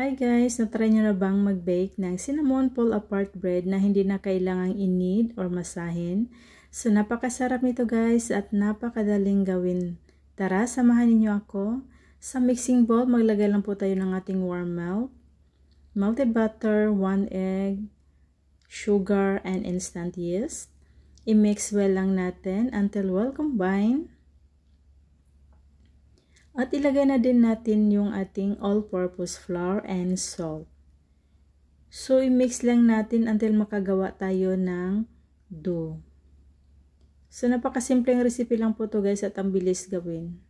Hi guys! Natry nyo na bang mag-bake ng cinnamon pull apart bread na hindi na kailangang inid or masahin? So napakasarap nito guys at napakadaling gawin. Tara, samahan ninyo ako. Sa mixing bowl, maglagay lang po tayo ng ating warm milk, melted butter, 1 egg, sugar, and instant yeast. I-mix well lang natin until well combined. At ilagay na din natin yung ating all-purpose flour and salt. So, i-mix lang natin until makagawa tayo ng dough. So, napakasimpleng recipe lang po to guys at ang bilis gawin.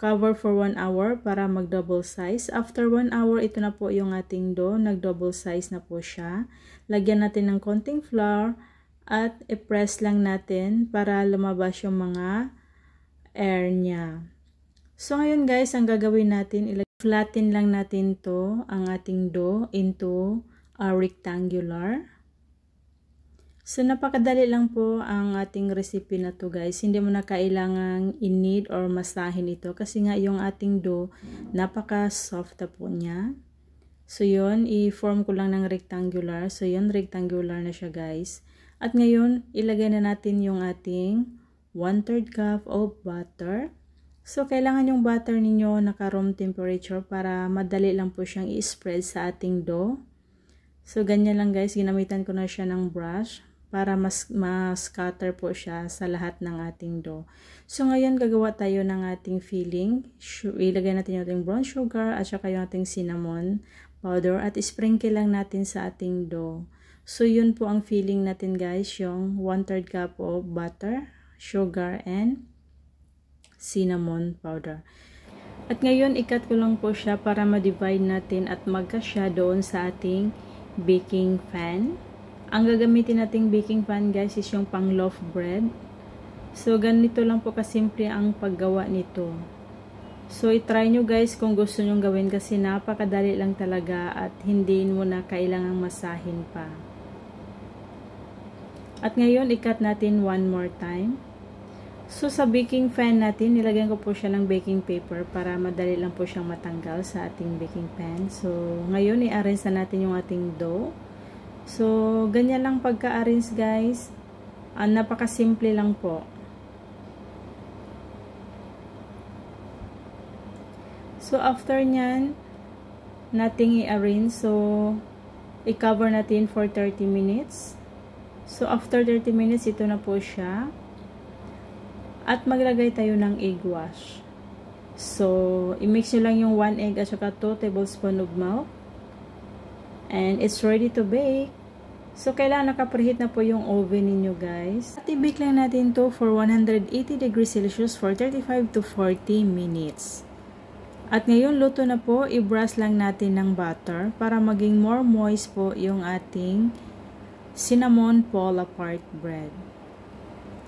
Cover for 1 hour para mag-double size. After 1 hour, ito na po yung ating dough. Nag-double size na po siya. Lagyan natin ng konting flour at i-press lang natin para lumabas yung mga air niya. So, ngayon guys, ang gagawin natin, flatten lang natin to ang ating do into a rectangular. So, napakadali lang po ang ating recipe na to guys. Hindi mo na kailangang inid or masahin ito kasi nga yung ating do, napaka-soft na po niya. So, yun, i-form ko lang ng rectangular. So, yun, rectangular na siya guys. At ngayon, ilagay na natin yung ating 1 3 cup of butter. So, kailangan yung butter ninyo naka room temperature para madali lang po siyang i-spread sa ating dough. So, ganyan lang guys. Ginamitan ko na siya ng brush para mas mas scatter po siya sa lahat ng ating dough. So, ngayon gagawa tayo ng ating filling. Ilagay natin yung ating brown sugar at saka yung ating cinnamon powder at sprinkle lang natin sa ating dough. So, yun po ang filling natin guys, yung 1 3 cup of butter, sugar, and cinnamon powder. At ngayon, ikat ko lang po siya para ma-divide natin at magka magkasya doon sa ating baking pan. Ang gagamitin nating baking pan guys is yung pang loaf bread. So, ganito lang po kasimple ang paggawa nito. So, itry nyo guys kung gusto nyong gawin kasi napakadali lang talaga at hindi mo na kailangang masahin pa. At ngayon, ikat natin one more time. So, sa baking pan natin, nilagyan ko po siya ng baking paper para madali lang po siyang matanggal sa ating baking pan. So, ngayon, i-arrange na natin yung ating dough. So, ganyan lang pagka-arrange guys. Uh, Napaka-simple lang po. So, after nyan, nating i-arrange. So, i-cover natin for 30 minutes. So, after 30 minutes, ito na po siya. At maglagay tayo ng egg wash. So, i-mix nyo lang yung 1 egg at saka 2 tablespoon of milk. And it's ready to bake. So, kailangan nakapreheat na po yung oven ninyo guys. At i-bake lang natin to for 180 degrees Celsius for 35 to 40 minutes. At ngayon, luto na po, i-brush lang natin ng butter para maging more moist po yung ating cinnamon Paula apart bread.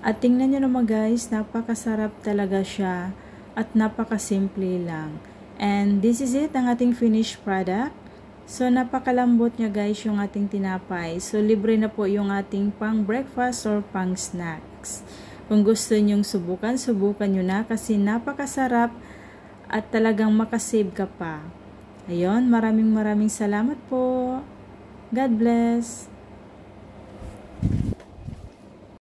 At tingnan nyo naman guys, napakasarap talaga siya at napakasimple lang. And this is it, ang ating finished product. So, napakalambot niya guys yung ating tinapay. So, libre na po yung ating pang breakfast or pang snacks. Kung gusto nyong subukan, subukan nyo na kasi napakasarap at talagang makasave ka pa. Ayun, maraming maraming salamat po. God bless.